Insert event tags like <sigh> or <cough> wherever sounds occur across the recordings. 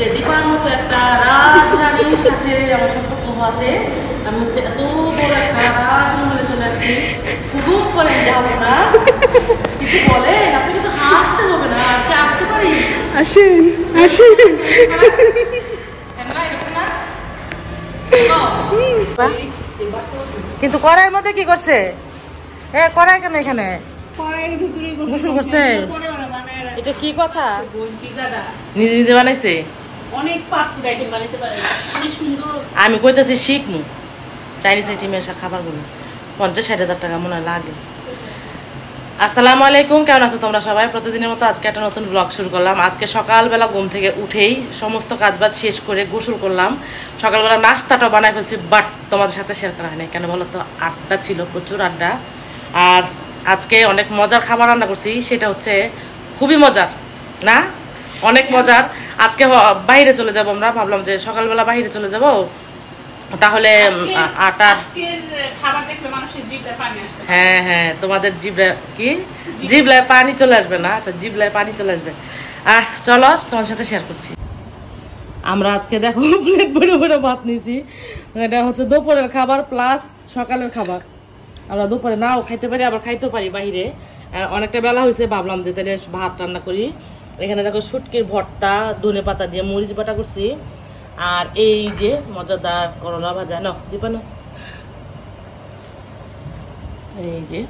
যে দীপার মতো একটা রাজরানীর সাথে আমার সম্পর্ক হওয়াতে আমি হচ্ছে এত বড় একটা রাজমহলে চলে আসছি হুকুম করেন যে কিছু বলেন আপনি কিন্তু হবে না আর কি আসতে পারি আসেন আসেন কিন্তু কড়াইয়ের মধ্যে কি করছে এ কড়াই কেন এখানে গোসল করছে মানে মানে এটা কি কথা নিজে নিজে বানাইছে অনেক আইটেম পারেন অনেক সুন্দর আমি কইতাছি শিখমু চাইনিজ আইটেমে আসা খাবারগুলো পঞ্চাশ ষাট হাজার টাকা মনে হয় লাগে আসসালামু আলাইকুম কেমন আছো তোমরা সবাই প্রতিদিনের মতো আজকে একটা নতুন ব্লগ শুরু করলাম আজকে সকালবেলা ঘুম থেকে উঠেই সমস্ত কাজবাজ শেষ করে গোসল করলাম সকালবেলা নাস্তাটা বানাই ফেলছি বাট তোমাদের সাথে শেয়ার করা হয়নি কেন বলো তো আড্ডা ছিল প্রচুর আড্ডা আর আজকে অনেক মজার খাবার রান্না করছি সেটা হচ্ছে খুবই মজার না অনেক মজার আজকে বাইরে চলে যাব আমরা ভাবলাম যে সকালবেলা বাইরে চলে যাব তাহলে আটার হ্যাঁ হ্যাঁ তোমাদের জিবরা কি জিবলায় পানি চলে আসবে না আচ্ছা জিবলায় পানি চলে আসবে আর চলো তোমার সাথে শেয়ার করছি আমরা আজকে দেখো প্লেট বড় বড় ভাত নিয়েছি এটা হচ্ছে দুপুরের খাবার প্লাস সকালের খাবার আমরা দুপুরে নাও খাইতে পারি আবার খাইতেও পারি বাইরে অনেকটা বেলা হয়েছে ভাবলাম যে তাহলে ভাত রান্না করি এখানে দেখো শুটকির ভর্তা ধনে পাতা দিয়ে মরিচ বাটা করছি আর এই যে মজাদার করলা ভাজা ন দিবা না এই যে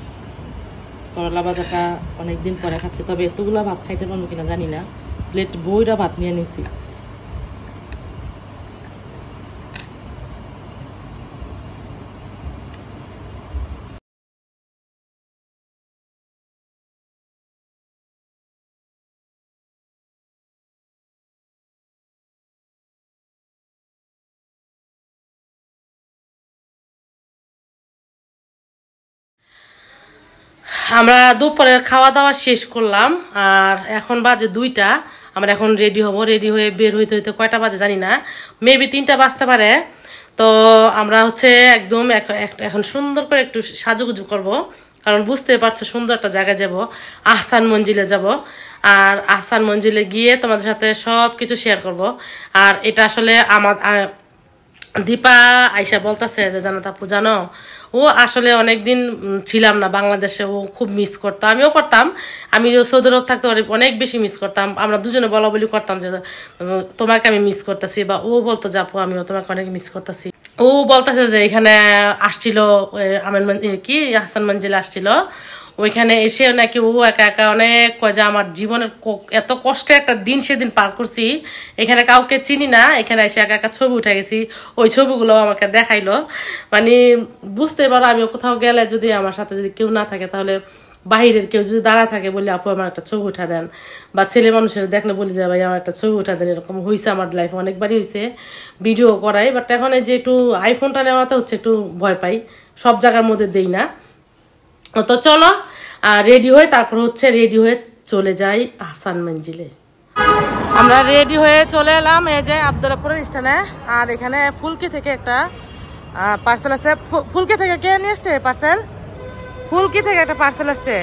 করলা ভাজাটা অনেকদিন পরে খাচ্ছি তবে এতগুলো ভাত খাইতে পারবো কিনা জানি না প্লেট বইরা ভাত নিয়ে নিছি আমরা দুপুরের খাওয়া দাওয়া শেষ করলাম আর এখন বাজে দুইটা আমরা এখন রেডি হব রেডি হয়ে বের হইতে হইতে কয়টা বাজে জানি না মেবি তিনটা বাজতে পারে তো আমরা হচ্ছে একদম এখন সুন্দর করে একটু সাজুগুজু করব কারণ বুঝতে পারছো সুন্দর একটা জায়গায় যাবো আহসান মঞ্জিলে যাব আর আহসান মঞ্জিলে গিয়ে তোমাদের সাথে সব কিছু শেয়ার করব আর এটা আসলে আমার দীপা আইসা বলতেছে যে জানো তাপু জানো ও আসলে অনেকদিন ছিলাম না বাংলাদেশে ও খুব মিস করতো আমিও করতাম আমি সৌদি আরব থাকতে অনেক বেশি মিস করতাম আমরা দুজনে বলা বলি করতাম যে তোমাকে আমি মিস করতেছি বা ও বলতো যাপু আমিও তোমাকে অনেক মিস করতেছি ও বলতেছে যে এখানে আসছিল আমেন কি হাসান মঞ্জিল আসছিল ওইখানে এসে নাকি ও একা একা অনেক কয় যে আমার জীবনের এত কষ্টে একটা দিন সেদিন পার করছি এখানে কাউকে চিনি না এখানে এসে একা একা ছবি উঠে গেছি ওই ছবিগুলো আমাকে দেখাইলো মানে বুঝতে পারো আমি কোথাও গেলে যদি আমার সাথে যদি কেউ না থাকে তাহলে বাহিরের কেউ যদি দাঁড়া থাকে বলি আপু আমার একটা ছবি উঠা দেন বা ছেলে মানুষের দেখলে বলি যে ভাই আমার একটা ছবি উঠা দেন এরকম হয়েছে আমার লাইফ অনেকবারই হয়েছে ভিডিও করাই বাট এখন যে একটু আইফোনটা নেওয়াতে হচ্ছে একটু ভয় পাই সব জায়গার মধ্যে দেই না তো চলো রেডি হয়ে তারপর হচ্ছে রেডি হয়ে চলে যাই হাসান মঞ্জিলে আমরা রেডি হয়ে চলে এলাম এই যে আবদুল্লাপুরের স্টানে আর এখানে ফুলকি থেকে একটা পার্সেল আসছে ফুলকি থেকে কে নিয়ে এসছে পার্সেল ফুলকি থেকে একটা পার্সেল আসছে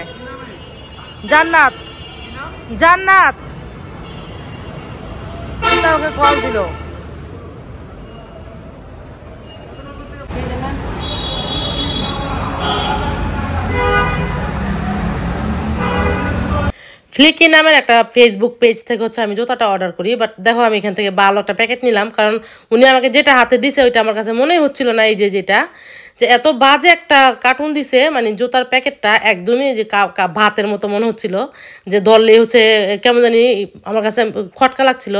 জান্নাত জান্নাত ওকে কল দিল ফ্লিকি নামের একটা ফেসবুক পেজ থেকে হচ্ছে আমি জুতাটা অর্ডার করি বাট দেখো আমি এখান থেকে ভালো একটা প্যাকেট নিলাম কারণ উনি আমাকে যেটা হাতে দিছে ওইটা আমার কাছে মনেই হচ্ছিল না এই যে যেটা যে এত বাজে একটা কার্টুন দিছে মানে জুতার প্যাকেটটা একদমই যে ভাতের মতো মনে হচ্ছিল যে দললে হচ্ছে কেমন জানি আমার কাছে খটকা লাগছিল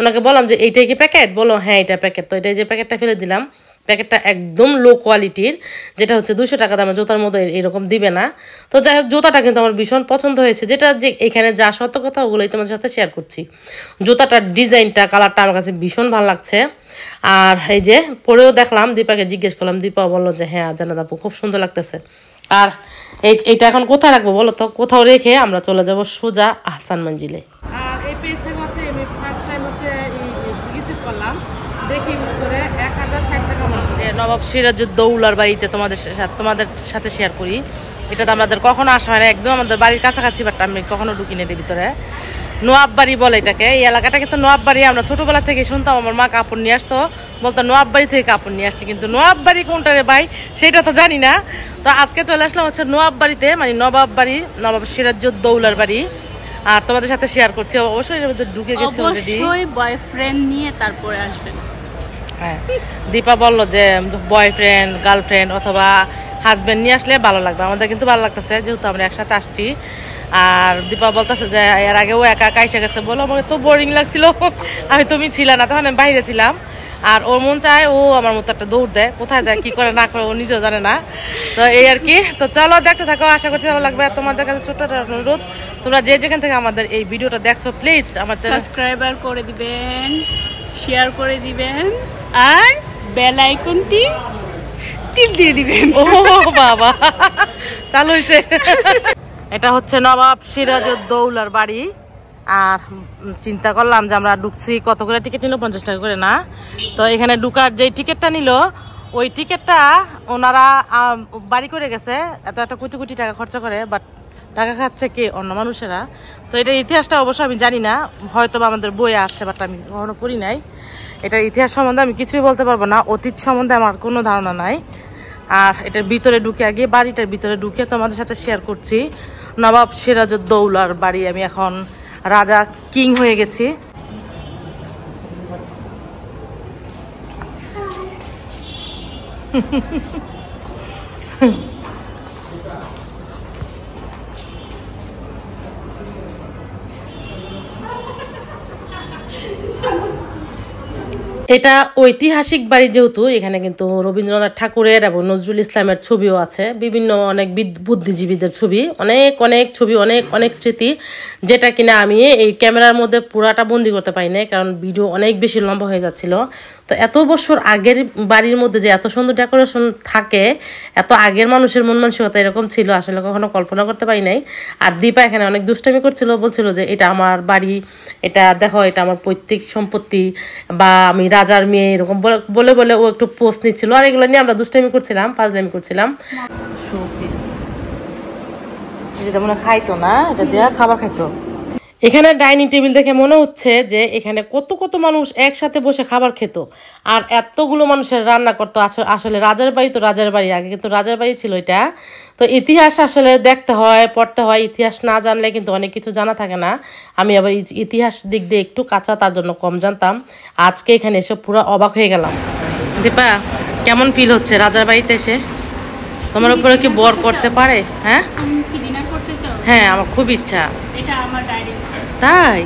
ওনাকে বললাম যে এইটাই কি প্যাকেট বলো হ্যাঁ এটা প্যাকেট তো এটাই যে প্যাকেটটা ফেলে দিলাম প্যাকেটটা একদম লো কোয়ালিটির যেটা হচ্ছে দুশো টাকা দামে জুতার মতো এরকম দিবে না তো যাই হোক জুতাটা কিন্তু আমার ভীষণ পছন্দ হয়েছে যেটা যে এখানে যা সত্য কথা ওগুলোই তোমাদের সাথে শেয়ার করছি জুতাটার ডিজাইনটা কালারটা আমার কাছে ভীষণ ভালো লাগছে আর এই যে পরেও দেখলাম দীপাকে জিজ্ঞেস করলাম দীপা বললো যে হ্যাঁ জানা দাপু খুব সুন্দর লাগতেছে আর এইটা এখন কোথায় রাখবো বলো তো কোথাও রেখে আমরা চলে যাব সোজা আহসান মঞ্জিলে নবাব সিরাজউদ্দৌলার বাড়িতে তোমাদের তোমাদের সাথে শেয়ার করি এটা তো আমাদের কখনো আসা হয় না একদম আমাদের বাড়ির কাছাকাছি বাট আমি কখনো ঢুকি নেই ভিতরে নোয়াব বাড়ি বলে এটাকে এই এলাকাটাকে তো নোয়াব বাড়ি আমরা ছোটোবেলা থেকে শুনতাম আমার মা কাপড় নিয়ে আসতো বলতো নোয়াব বাড়ি থেকে কাপড় নিয়ে আসছি কিন্তু নোয়াব বাড়ি কোনটা রে ভাই সেটা তো জানি না তো আজকে চলে আসলাম হচ্ছে নোয়াব বাড়িতে মানে নবাব বাড়ি নবাব সিরাজউদ্দৌলার বাড়ি আর তোমাদের সাথে শেয়ার করছি অবশ্যই এর মধ্যে ঢুকে গেছে অলরেডি বয়ফ্রেন্ড নিয়ে তারপরে আসবেন হ্যাঁ দীপা বললো যে বয়ফ্রেন্ড গার্লফ্রেন্ড অথবা হাজব্যান্ড নিয়ে আসলে ভালো লাগবে আমাদের কিন্তু ভালো লাগতেছে যেহেতু আমরা একসাথে আসছি আর দীপা বলতেছে যে এর আগে একা একা এসে গেছে বলো আমার তো বোরিং লাগছিল আমি তুমি ছিল না তখন আমি বাইরে ছিলাম আর ওর মন চায় ও আমার মতো একটা দৌড় দেয় কোথায় যায় কি করে না করে ও নিজেও জানে না তো এই আর কি তো চলো দেখতে থাকো আশা করছি ভালো লাগবে আর তোমাদের কাছে ছোট্ট অনুরোধ তোমরা যে যেখান থেকে আমাদের এই ভিডিওটা দেখছো প্লিজ আমার সাবস্ক্রাইবার করে দিবেন শেয়ার করে দিবেন আর বেল আইকনটি টিপ দিয়ে দিবেন ও বাবা চালু হয়েছে এটা হচ্ছে নবাব সিরাজউদ্দৌলার বাড়ি আর চিন্তা করলাম যে আমরা ঢুকছি কত করে টিকিট নিল পঞ্চাশ টাকা করে না তো এখানে ঢুকার যে টিকিটটা নিল ওই টিকিটটা ওনারা বাড়ি করে গেছে এত একটা কোটি কোটি টাকা খরচা করে বাট টাকা খাচ্ছে কে অন্য মানুষেরা তো এটার ইতিহাসটা অবশ্য আমি জানি না হয়তো বা আমাদের বইয়ে আছে বাট আমি কখনো পড়ি নাই এটার ইতিহাস সম্বন্ধে আমি কিছুই বলতে পারবো না অতীত সম্বন্ধে আমার কোনো ধারণা নাই আর এটার ভিতরে ঢুকে আগে বাড়িটার ভিতরে ঢুকে তোমাদের সাথে শেয়ার করছি নবাব সিরাজউদ্দৌলার বাড়ি আমি এখন রাজা কিং হয়ে গেছি হুম <laughs> এটা ঐতিহাসিক বাড়ি যেহেতু এখানে কিন্তু রবীন্দ্রনাথ ঠাকুরের এবং নজরুল ইসলামের ছবিও আছে বিভিন্ন অনেক বুদ্ধিজীবীদের ছবি অনেক অনেক ছবি অনেক অনেক স্মৃতি যেটা কিনা আমি এই ক্যামেরার মধ্যে পুরাটা বন্দি করতে পারি না কারণ ভিডিও অনেক বেশি লম্বা হয়ে যাচ্ছিল তো এত বছর আগের বাড়ির মধ্যে যে এত সুন্দর ডেকোরেশন থাকে এত আগের মানুষের মন মানসিকতা এরকম ছিল আসলে কখনো কল্পনা করতে পারি নাই আর দীপা এখানে অনেক দুষ্টামি করছিল বলছিল যে এটা আমার বাড়ি এটা দেখো এটা আমার পৈতৃক সম্পত্তি বা আমি রাজার মেয়ে এরকম বলে বলে ও একটু পোস্ট নিচ্ছিল আর এগুলো নিয়ে আমরা দুষ্টামি করছিলাম ফাজলামি করছিলাম খাইতো না এটা দেওয়া খাবার খাইতো এখানে ডাইনিং টেবিল দেখে মনে হচ্ছে যে এখানে কত কত মানুষ একসাথে বসে খাবার খেত আর এতগুলো মানুষের রান্না করতো আসলে রাজার বাড়ি তো রাজার বাড়ি আগে কিন্তু রাজার বাড়ি ছিল এটা তো ইতিহাস আসলে দেখতে হয় পড়তে হয় ইতিহাস না জানলে কিন্তু অনেক কিছু জানা থাকে না আমি আবার ইতিহাস দিক দিয়ে একটু কাঁচা তার জন্য কম জানতাম আজকে এখানে এসে পুরো অবাক হয়ে গেলাম দীপা কেমন ফিল হচ্ছে রাজার বাড়িতে এসে তোমার উপরে কি বর করতে পারে হ্যাঁ হ্যাঁ আমার খুব ইচ্ছা এটা আমার ডাইনিং তাই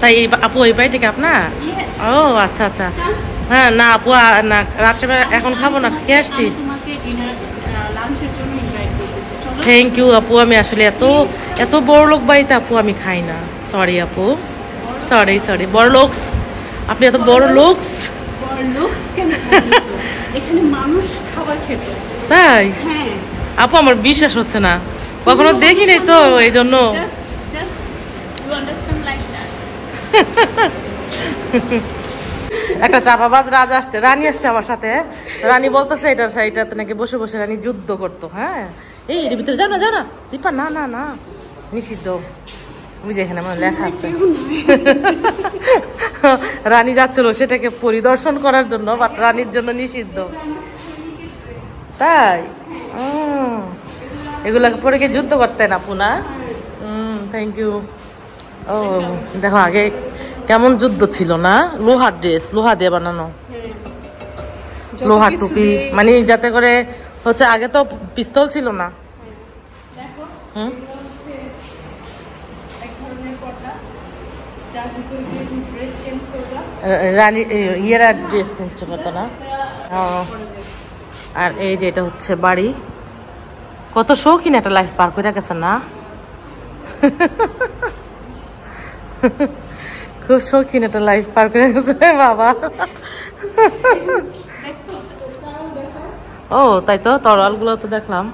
তাই এই আপু এই বাড়ি থেকে আপনার ও আচ্ছা আচ্ছা হ্যাঁ না আপু না রাত্রেবেলা এখন খাবো না খেয়ে আসছি থ্যাংক ইউ আপু আমি আসলে এত এত বড় লোক বাড়িতে আপু আমি খাই না সরি আপু সরি সরি বড় লোকস আপনি এত বড় লোকস তাই হ্যাঁ। আপু আমার বিশ্বাস হচ্ছে না কখনো দেখিনি তো এই জন্য একটা চাপাবাজ রাজা আসছে রানী আসছে আমার সাথে হ্যাঁ? রানী বলতেছে এটা এটাতে নাকি বসে বসে রানী যুদ্ধ করতো হ্যাঁ এই এর ভিতরে জানো জানো দীপা না না না নিষিদ্ধ বুঝে এখানে আমার লেখা আছে রানী যাচ্ছিল সেটাকে পরিদর্শন করার জন্য বাট রানীর জন্য নিষিদ্ধ তাই এগুলাকে পরে কি যুদ্ধ করতেন আপু না থ্যাংক ইউ ও দেখো আগে কেমন যুদ্ধ ছিল না লোহার ড্রেস লোহা দিয়ে বানানো লোহার টুপি মানে যাতে করে হচ্ছে আগে তো পিস্তল ছিল না হুম রানী ড্রেস করতো না আর এই যে এটা হচ্ছে বাড়ি কত শৌখিন একটা লাইফ পার করে গেছে না <laughs> খুব শৌখিন একটা লাইফ পার করে গেছে বাবা ও তাই তো গুলো তো দেখলাম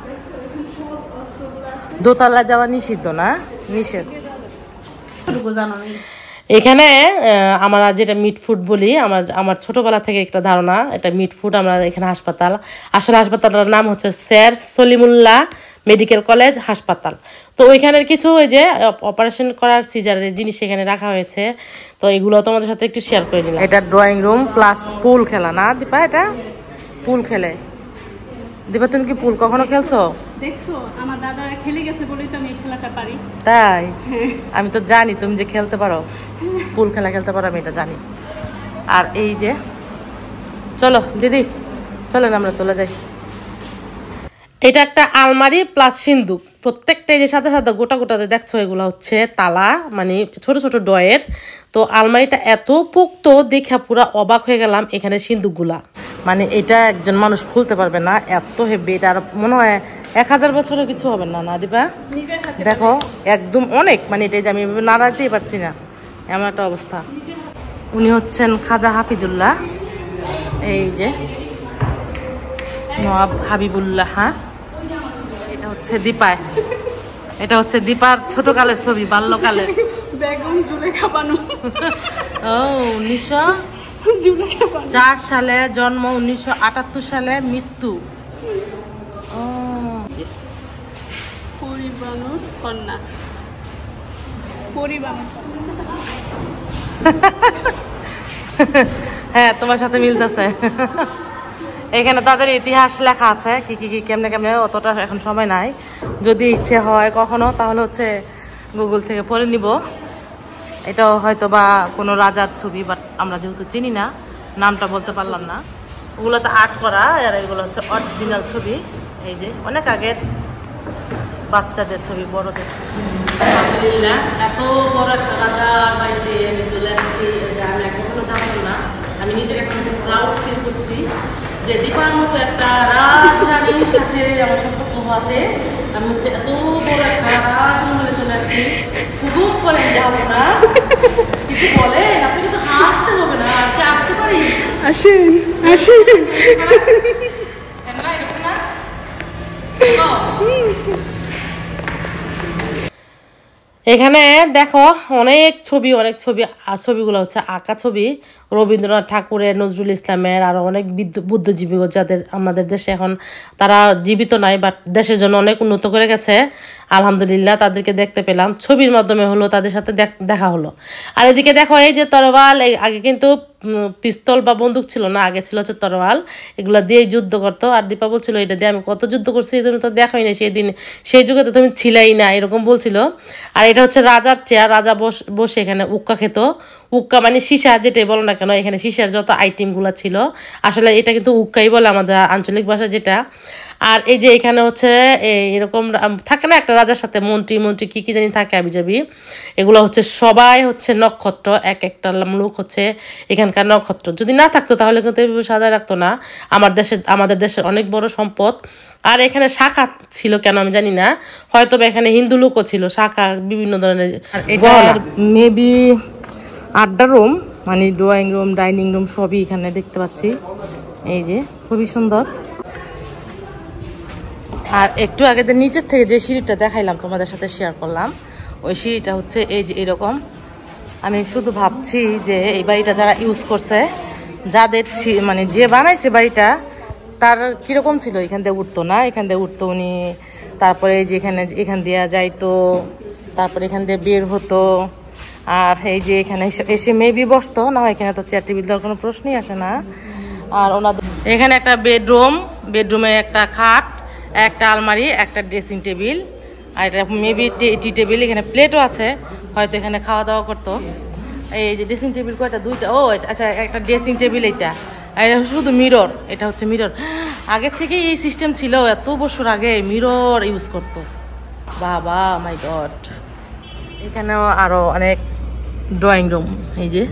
দোতলা যাওয়া নিষিদ্ধ না নিষেধ এখানে আমরা যেটা মিট ফুড বলি আমার আমার ছোটবেলা থেকে একটা ধারণা এটা মিট ফুড আমরা এখানে হাসপাতাল আসলে হাসপাতালটার নাম হচ্ছে স্যার সলিমুল্লাহ মেডিকেল কলেজ হাসপাতাল তো ওইখানের কিছু ওই যে অপারেশন করার সিজারের জিনিস সেখানে রাখা হয়েছে তো এগুলো তোমাদের সাথে একটু শেয়ার করে দিলাম এটা ড্রয়িং রুম প্লাস পুল খেলা না দীপা এটা পুল খেলে দীপা তুমি কি পুল কখনো খেলছো তাই হ্যাঁ। আমি তো জানি তুমি যে খেলতে পারো পুল খেলা খেলতে পারো আমি এটা জানি আর এই যে চলো দিদি চলেন আমরা চলে যাই এটা একটা আলমারি প্লাস সিন্দুক প্রত্যেকটাই যে সাদা সাদা গোটা গোটাতে দেখছো এগুলো হচ্ছে তালা মানে ছোট ছোট ডয়ের তো আলমারিটা এত পোক্ত দেখা পুরা অবাক হয়ে গেলাম এখানে সিন্দুকগুলা মানে এটা একজন মানুষ খুলতে পারবে না এত হেভি এটা আর মনে হয় এক হাজার বছরও কিছু হবে না না দিবা দেখো একদম অনেক মানে এটাই যে আমি রাখতেই পারছি না এমন একটা অবস্থা উনি হচ্ছেন খাজা হাফিজুল্লাহ এই যে নবাব হাবিবুল্লাহ হ্যাঁ হচ্ছে দীপায় এটা হচ্ছে দীপার ছোট কালের ছবি বাল্যকালে বেগম জুলে খাবানো ও উনিশশো চার সালে জন্ম উনিশশো সালে মৃত্যু হ্যাঁ তোমার সাথে মিলতেছে এখানে তাদের ইতিহাস লেখা আছে কি কি কি কেমনে কেমনে অতটা এখন সময় নাই যদি ইচ্ছে হয় কখনো তাহলে হচ্ছে গুগল থেকে পড়ে নিব এটাও হয়তো বা কোনো রাজার ছবি বাট আমরা যেহেতু চিনি না নামটা বলতে পারলাম না ওগুলো তো আর্ট করা আর এগুলো হচ্ছে অরিজিনাল ছবি এই যে অনেক আগের বাচ্চাদের ছবি বড়দের ছবি এত বড় একটা রাজার বাড়িতে আমি চলে আসছি আমি কখনো জানাবো না আমি নিজেকে এখন প্রাউড ফিল করছি যে দীপার মতো একটা রাজ রানীর সাথে আমার সম্পর্ক হওয়াতে আমি হচ্ছে এত বড় একটা রাজ মনে চলে আসছি খুব করেন যে আমরা কিছু বলে আপনি কিন্তু হাসতে হবে না আর কি আসতে পারি আসেন আসেন এমন এরকম না <laughs> এখানে দেখো অনেক ছবি অনেক ছবি ছবিগুলো হচ্ছে আঁকা ছবি রবীন্দ্রনাথ ঠাকুরের নজরুল ইসলামের আর অনেক বুদ্ধজীবী যাদের আমাদের দেশে এখন তারা জীবিত নাই বাট দেশের জন্য অনেক উন্নত করে গেছে আলহামদুলিল্লাহ তাদেরকে দেখতে পেলাম ছবির মাধ্যমে হলো তাদের সাথে দেখা হলো আর এদিকে দেখো এই যে তরবাল আগে কিন্তু পিস্তল বা বন্দুক ছিল না আগে ছিল হচ্ছে তরোয়াল এগুলো দিয়েই যুদ্ধ করতো আর দীপা বলছিল এটা দিয়ে আমি কত যুদ্ধ করছি তুমি তো দেখোই না সেই দিন সেই যুগে তো তুমি ছিলাই না এরকম বলছিল আর এটা হচ্ছে রাজার চেয়ার রাজা বস বসে এখানে উক্কা খেত হুক্কা মানে সীসা যেটাই বলো না কেন এখানে সীসার যত আইটেমগুলো ছিল আসলে এটা কিন্তু হুক্কাই বলে আমাদের আঞ্চলিক ভাষা যেটা আর এই যে এখানে হচ্ছে এরকম থাকে না একটা রাজার সাথে মন্ত্রী মন্ত্রী কী কী জানি থাকে আবি যাবি এগুলো হচ্ছে সবাই হচ্ছে নক্ষত্র এক একটা লোক হচ্ছে এখানকার নক্ষত্র যদি না থাকতো তাহলে কিন্তু এভাবে সাজায় রাখতো না আমার দেশের আমাদের দেশের অনেক বড় সম্পদ আর এখানে শাখা ছিল কেন আমি জানি না হয়তো এখানে হিন্দু লোকও ছিল শাখা বিভিন্ন ধরনের মেবি আড্ডা রুম মানে ড্রয়িং রুম ডাইনিং রুম সবই এখানে দেখতে পাচ্ছি এই যে খুবই সুন্দর আর একটু আগে যে নিচের থেকে যে সিঁড়িটা দেখাইলাম তোমাদের সাথে শেয়ার করলাম ওই সিঁড়িটা হচ্ছে এই যে এরকম আমি শুধু ভাবছি যে এই বাড়িটা যারা ইউজ করছে যাদের মানে যে বানাইছে বাড়িটা তার কীরকম ছিল এখান দিয়ে উঠতো না এখান দিয়ে উঠতো উনি তারপরে যেখানে এখান দিয়ে যাইতো তারপরে এখান দিয়ে বের হতো আর এই যে এখানে এসে মেবি বসতো না এখানে তো চেয়ার টেবিল দেওয়ার কোনো প্রশ্নই আসে না আর ওনাদের এখানে একটা বেডরুম বেডরুমে একটা খাট একটা আলমারি একটা ড্রেসিং টেবিল আর এটা মেবি টি টেবিল এখানে প্লেটও আছে হয়তো এখানে খাওয়া দাওয়া করতো এই যে ড্রেসিং টেবিল কয়টা দুইটা ও আচ্ছা, আচ্ছা একটা ড্রেসিং টেবিল এইটা এটা শুধু মিরর এটা হচ্ছে মিরর আগের থেকেই এই সিস্টেম ছিল এত বছর আগে মিরর ইউজ করতো বাবা মাই গড এখানেও আরও অনেক ড্রয়িং রুম এই যে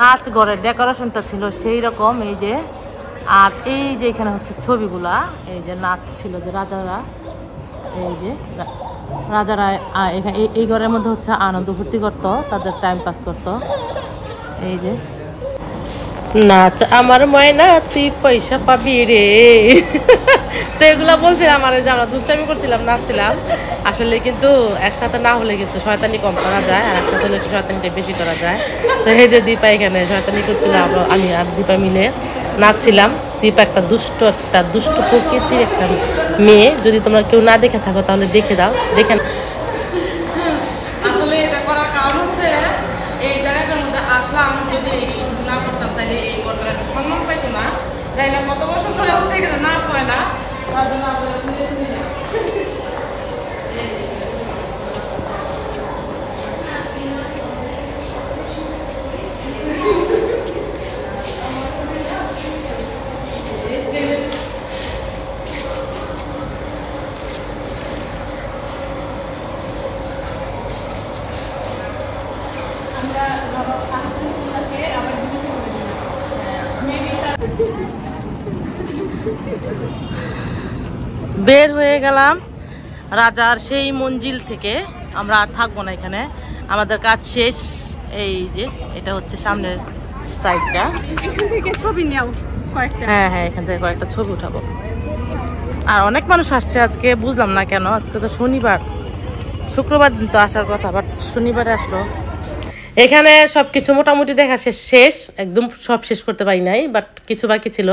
নাচ ঘরের ডেকোরেশনটা ছিল সেই রকম এই যে আর এই যে এখানে হচ্ছে ছবিগুলা এই যে নাচ ছিল যে রাজারা এই যে রাজারা এই ঘরের মধ্যে হচ্ছে আনন্দ ভর্তি করতো তাদের টাইম পাস করতো এই যে নাচ আমার ময়না তুই পয়সা পাবি রে তো এগুলা বলছিলাম আর যে আমরা দুষ্টামি করছিলাম নাচছিলাম আসলে কিন্তু একসাথে না হলে কিন্তু শয়তানি কম করা যায় আর একসাথে হলে একটু শয়তানিটা বেশি করা যায় তো এই যে দীপা এখানে শয়তানি করছিলাম আমরা আমি আর দীপা মিলে নাচছিলাম দীপা একটা দুষ্ট একটা দুষ্ট প্রকৃতির একটা মেয়ে যদি তোমরা কেউ না দেখে থাকো তাহলে দেখে দাও দেখে আসলে জায়গা কত বছর ধরে হচ্ছে এখানে নাচ হয় না তার জন্য আপনাদের বের হয়ে গেলাম রাজার সেই মঞ্জিল থেকে আমরা আর থাকবো না এখানে আমাদের কাজ শেষ এই যে এটা হচ্ছে সামনের সাইডটা ছবি নিয়ে হ্যাঁ হ্যাঁ এখান থেকে কয়েকটা ছবি উঠাবো আর অনেক মানুষ আসছে আজকে বুঝলাম না কেন আজকে তো শনিবার শুক্রবার দিন তো আসার কথা বাট শনিবারে আসলো এখানে সব কিছু মোটামুটি দেখা শেষ শেষ একদম সব শেষ করতে পারি নাই বাট কিছু বাকি ছিল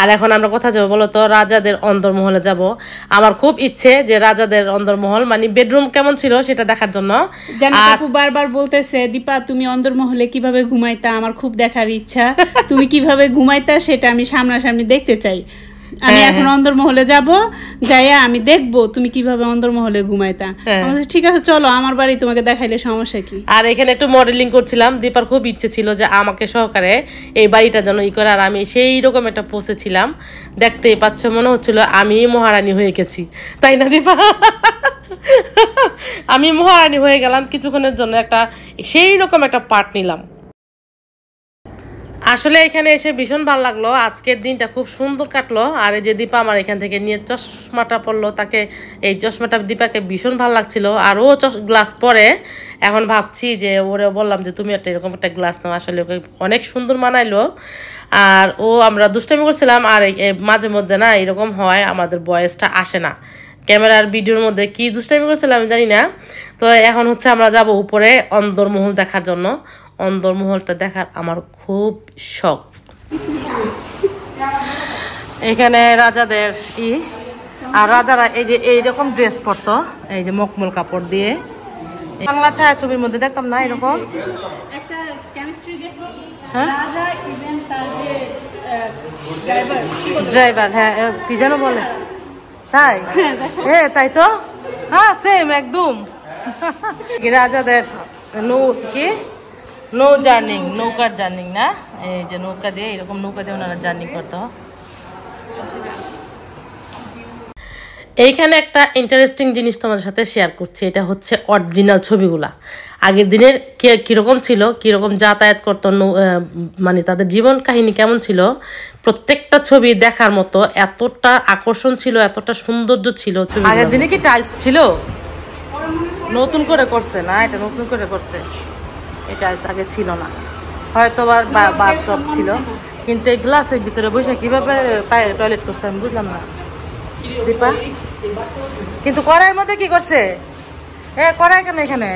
আর এখন আমরা কোথায় যাবো বলতো রাজাদের অন্দরমহলে যাব আমার খুব ইচ্ছে যে রাজাদের অন্দরমহল মানে বেডরুম কেমন ছিল সেটা দেখার জন্য বারবার বলতেছে দীপা তুমি অন্দরমহলে কিভাবে ঘুমাইতা আমার খুব দেখার ইচ্ছা তুমি কিভাবে ঘুমাইতা সেটা আমি সামনাসামনি দেখতে চাই আমি হ্যাঁ, এখন হ্যাঁ। অন্দরমহলে যাব যাইয়া আমি দেখব তুমি কিভাবে অন্দরমহলে ঘুমাইতা হ্যাঁ। আমাদের ঠিক আছে চলো আমার বাড়ি তোমাকে দেখাইলে সমস্যা কি আর এখানে একটু মডেলিং করছিলাম দীপার খুব ইচ্ছে ছিল যে আমাকে সহকারে এই বাড়িটা যেন ই করে আর আমি সেই রকম একটা পোষে ছিলাম দেখতেই পাচ্ছ মনে হচ্ছিল আমি মহারানী হয়ে গেছি তাই না দীপা আমি মহারানী হয়ে গেলাম কিছুক্ষণের জন্য একটা সেই রকম একটা পার্ট নিলাম আসলে এখানে এসে ভীষণ ভালো লাগলো আজকের দিনটা খুব সুন্দর কাটলো আর এই যে দীপা আমার এখান থেকে নিয়ে চশমাটা পড়লো তাকে এই চশমাটা দীপাকে ভীষণ ভালো লাগছিল আর ও গ্লাস পরে এখন ভাবছি যে ওরে বললাম যে তুমি একটা এরকম একটা গ্লাস নাও আসলে ওকে অনেক সুন্দর মানাইলো আর ও আমরা দুষ্টামি করছিলাম আর মাঝে মধ্যে না এরকম হয় আমাদের বয়সটা আসে না ক্যামেরার ভিডিওর মধ্যে কি দুষ্টামি করছিলাম আমি জানি না তো এখন হচ্ছে আমরা যাব উপরে অন্দরমহল দেখার জন্য অন্দরমহলটা দেখার আমার খুব শখ এখানে রাজাদের ই আর রাজারা এই যে এইরকম ড্রেস পরত এই যে মকমল কাপড় দিয়ে বাংলা ছায়া ছবির মধ্যে দেখতাম না এরকম ড্রাইভার হ্যাঁ, হ্যাঁ কি যেন বলে তাই হ্যাঁ তাই তো হ্যাঁ সেম একদম <laughs> রাজাদের নৌ কি নো জার্নিং নৌকার জার্নিং না এই যে নৌকা দিয়ে এরকম নৌকা দিয়ে ওনারা জার্নি করতে হয় এইখানে একটা ইন্টারেস্টিং জিনিস তোমাদের সাথে শেয়ার করছি এটা হচ্ছে অরিজিনাল ছবিগুলা আগের দিনের কীরকম ছিল কীরকম যাতায়াত করতো মানে তাদের জীবন কাহিনী কেমন ছিল প্রত্যেকটা ছবি দেখার মতো এতটা আকর্ষণ ছিল এতটা সৌন্দর্য ছিল আগের দিনে কি টাইলস ছিল নতুন করে করছে না এটা নতুন করে করছে এটা আগে ছিল না হয়তো আর বাথটপ ছিল কিন্তু এই গ্লাসের ভিতরে বসে কীভাবে পায়ে টয়লেট করছে আমি বুঝলাম না দীপা কিন্তু কড়াইয়ের মধ্যে কি করছে এ কড়াই কেন এখানে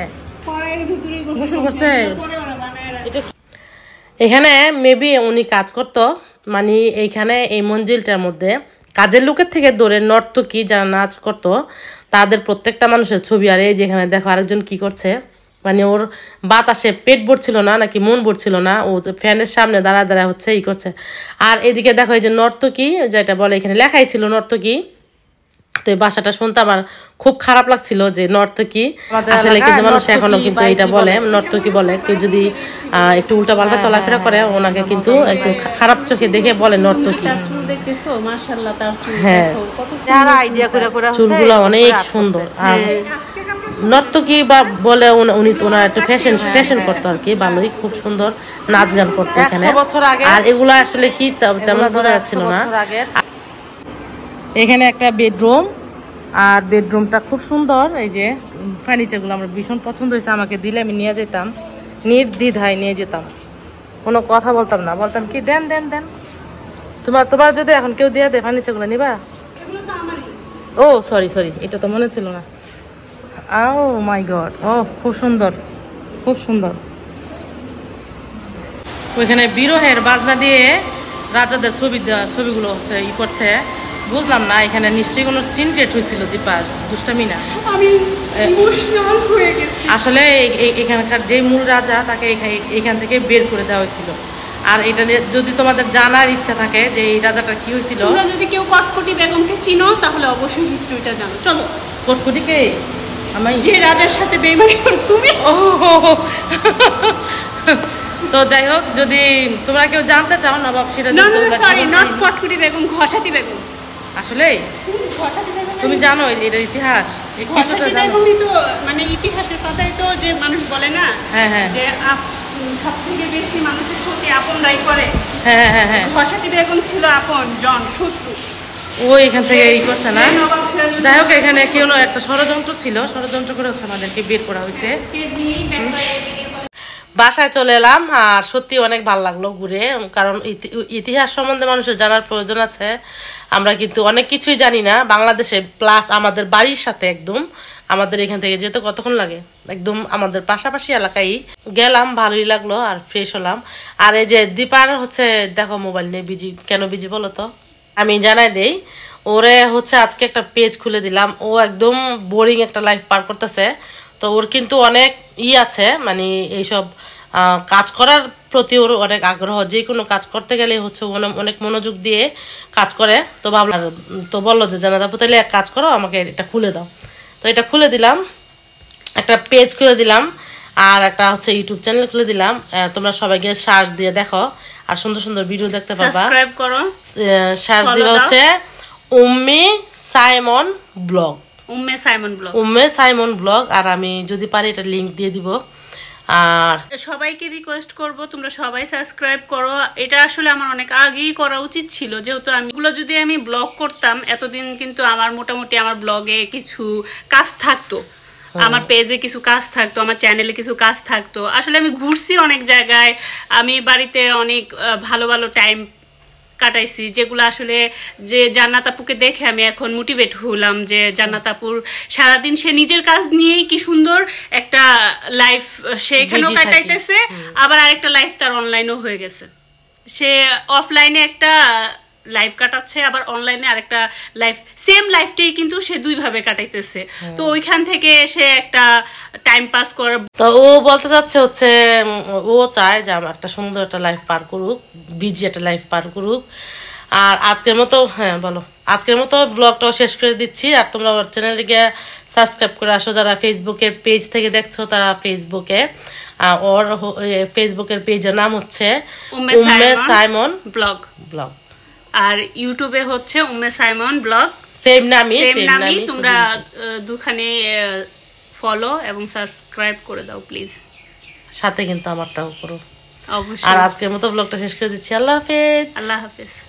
এখানে মেবি উনি কাজ করত মানে এইখানে এই মঞ্জিলটার মধ্যে কাজের লোকের থেকে দৌড়ে নর্তকী যারা নাচ করত তাদের প্রত্যেকটা মানুষের ছবি আর এই যেখানে দেখো আরেকজন কি করছে মানে ওর বাতাসে পেট ভরছিল না নাকি মন ভরছিল না ও যে ফ্যানের সামনে দাঁড়া দাঁড়া হচ্ছে ই করছে আর এদিকে দেখো এই যে নর্তকী যেটা বলে এখানে লেখাই ছিল নর্তকী তো এই বাসাটা শুনতে আমার খুব খারাপ লাগছিল যে নর্তকী আসলে কিন্তু মানুষ এখনো কিন্তু এটা বলে নর্তকী বলে কেউ যদি একটু উল্টা পাল্টা হ্যাঁ, চলাফেরা হ্যাঁ, করে হ্যাঁ। ওনাকে কিন্তু একটু খারাপ চোখে দেখে বলে নর্তকী হ্যাঁ চুলগুলো অনেক সুন্দর আর নর্তকী বা বলে উনি ওনার একটা ফ্যাশন ফ্যাশন করতো আর কি ভালোই খুব সুন্দর নাচ গান করতো এখানে আর এগুলো আসলে কি তেমন বোঝা যাচ্ছিল না এখানে একটা বেডরুম আর বেডরুমটা খুব সুন্দর এই যে ফার্নিচারগুলো আমার ভীষণ পছন্দ হয়েছে আমাকে দিলে আমি নিয়ে যেতাম নির্দ্বিধায় নিয়ে যেতাম কোনো কথা বলতাম না বলতাম কি দেন দেন দেন তোমার তোমার যদি এখন কেউ দিয়ে দেয় ফার্নিচারগুলো নিবা ও সরি সরি এটা তো মনে ছিল না আও মাই গড ও খুব সুন্দর খুব সুন্দর ওইখানে বিরহের বাজনা দিয়ে রাজাদের ছবি ছবিগুলো হচ্ছে ই করছে বুঝলাম না এখানে নিশ্চয়ই কোনো সিন ক্রিয়েট হয়েছিল দীপা দুষ্টামি না আমি আসলে এখানকার যে মূল রাজা তাকে এখান থেকে বের করে দেওয়া হয়েছিল আর এটা যদি তোমাদের জানার ইচ্ছা থাকে যে এই রাজাটা কি হয়েছিল তোমরা যদি কেউ কটকটি বেগমকে চিনো তাহলে অবশ্যই হিস্ট্রিটা জানো চলো কটকটিকে আমি যে রাজার সাথে বেইমানি করো তুমি ও তো যাই হোক যদি তোমরা কেউ জানতে চাও নবাব সিরাজ না না সরি নট কটকটি বেগম ঘষাটি বেগম আসলে তুমি জানো এটার ইতিহাস কিছুটা জানো মানে ইতিহাসের কথাই তো যে মানুষ বলে না হ্যাঁ হ্যাঁ যে সবথেকে বেশি মানুষের আপন আপনরাই করে হ্যাঁ হ্যাঁ হ্যাঁ, হ্যাঁ। ঘষাটি বেগুন ছিল আপন জন শত্রু ও এখান থেকে এই করছে না হ্যাঁ, যাই হোক এখানে কেউ একটা ষড়যন্ত্র ছিল ষড়যন্ত্র করে হচ্ছে আমাদেরকে বের করা হয়েছে বাসায় চলে এলাম আর সত্যি অনেক ভালো লাগলো ঘুরে কারণ ইতিহাস সম্বন্ধে মানুষের জানার প্রয়োজন আছে আমরা কিন্তু অনেক কিছুই জানি না বাংলাদেশে প্লাস আমাদের বাড়ির সাথে একদম আমাদের এখান থেকে যেতে কতক্ষণ লাগে একদম আমাদের পাশাপাশি এলাকায় গেলাম ভালোই লাগলো আর ফ্রেশ হলাম আর এই যে দীপার হচ্ছে দেখো মোবাইল নিয়ে বিজি কেন বিজি বলো তো আমি জানাই দেই ওরে হচ্ছে আজকে একটা পেজ খুলে দিলাম ও একদম বোরিং একটা লাইফ পার করতেছে তো ওর কিন্তু অনেক ই আছে মানে এইসব কাজ করার প্রতি ওর অনেক আগ্রহ যে কোনো কাজ করতে গেলে হচ্ছে অনেক মনোযোগ দিয়ে কাজ করে তো ভাবলাম তো বললো যে জানা তাহলে এক কাজ করো আমাকে এটা খুলে দাও তো এটা খুলে দিলাম একটা পেজ খুলে দিলাম আর একটা হচ্ছে ইউটিউব চ্যানেল খুলে দিলাম তোমরা সবাই গিয়ে সার্চ দিয়ে দেখো আর সুন্দর সুন্দর ভিডিও দেখতে পাবা সাবস্ক্রাইব করো সার্চ হচ্ছে Ummi Saimon blog Umme Saimon blog Umme Saimon blog আর আমি যদি পারি এটা লিংক দিয়ে দিব আর সবাইকে রিকোয়েস্ট করব তোমরা সবাই সাবস্ক্রাইব করো এটা আসলে আমার অনেক আগেই করা উচিত ছিল যেহেতু আমি এগুলো যদি আমি ব্লগ করতাম এতদিন কিন্তু আমার মোটামুটি আমার ব্লগে হ্যাঁ। কিছু কাজ থাকতো আমার পেজে কিছু কাজ থাকতো আমার চ্যানেলে কিছু কাজ থাকতো আসলে আমি ঘুরছি অনেক জায়গায় আমি বাড়িতে অনেক ভালো ভালো টাইম কাটাইছি যেগুলো আসলে যে জান্নাত আপুকে দেখে আমি এখন মোটিভেট হলাম যে জান্নাত আপুর সারাদিন সে নিজের কাজ নিয়েই কি সুন্দর একটা লাইফ সে এখানেও কাটাইতেছে আবার আরেকটা লাইফ তার অনলাইনও হয়ে গেছে সে অফলাইনে একটা লাইভ কাটাচ্ছে আবার অনলাইনে আরেকটা লাইফ সেম লাইফটাই কিন্তু সে দুইভাবে কাটাইতেছে তো ওইখান থেকে সে একটা টাইম পাস করে তো ও বলতে চাচ্ছে হচ্ছে ও চায় যে একটা সুন্দর একটা লাইফ পার করুক বিজি একটা লাইফ পার করুক আর আজকের মতো হ্যাঁ বলো আজকের মতো ব্লগটাও শেষ করে দিচ্ছি আর তোমরা আমার চ্যানেলে গিয়ে সাবস্ক্রাইব করে আসো যারা ফেসবুকের পেজ থেকে দেখছো তারা ফেসবুকে ওর ফেসবুকের পেজের নাম হচ্ছে সাইমন ব্লগ ব্লগ আর ইউটিউবে হচ্ছে উমে সাইমন ব্লগ সেম নামে সেম নামই তোমরা দুখানে ফলো এবং সাবস্ক্রাইব করে দাও প্লিজ সাথে কিন্তু আমারটাও করো অবশ্যই আর আজকের মতো ব্লগটা শেষ করে দিচ্ছি আল্লাহ হাফেজ আল্লাহ হাফেজ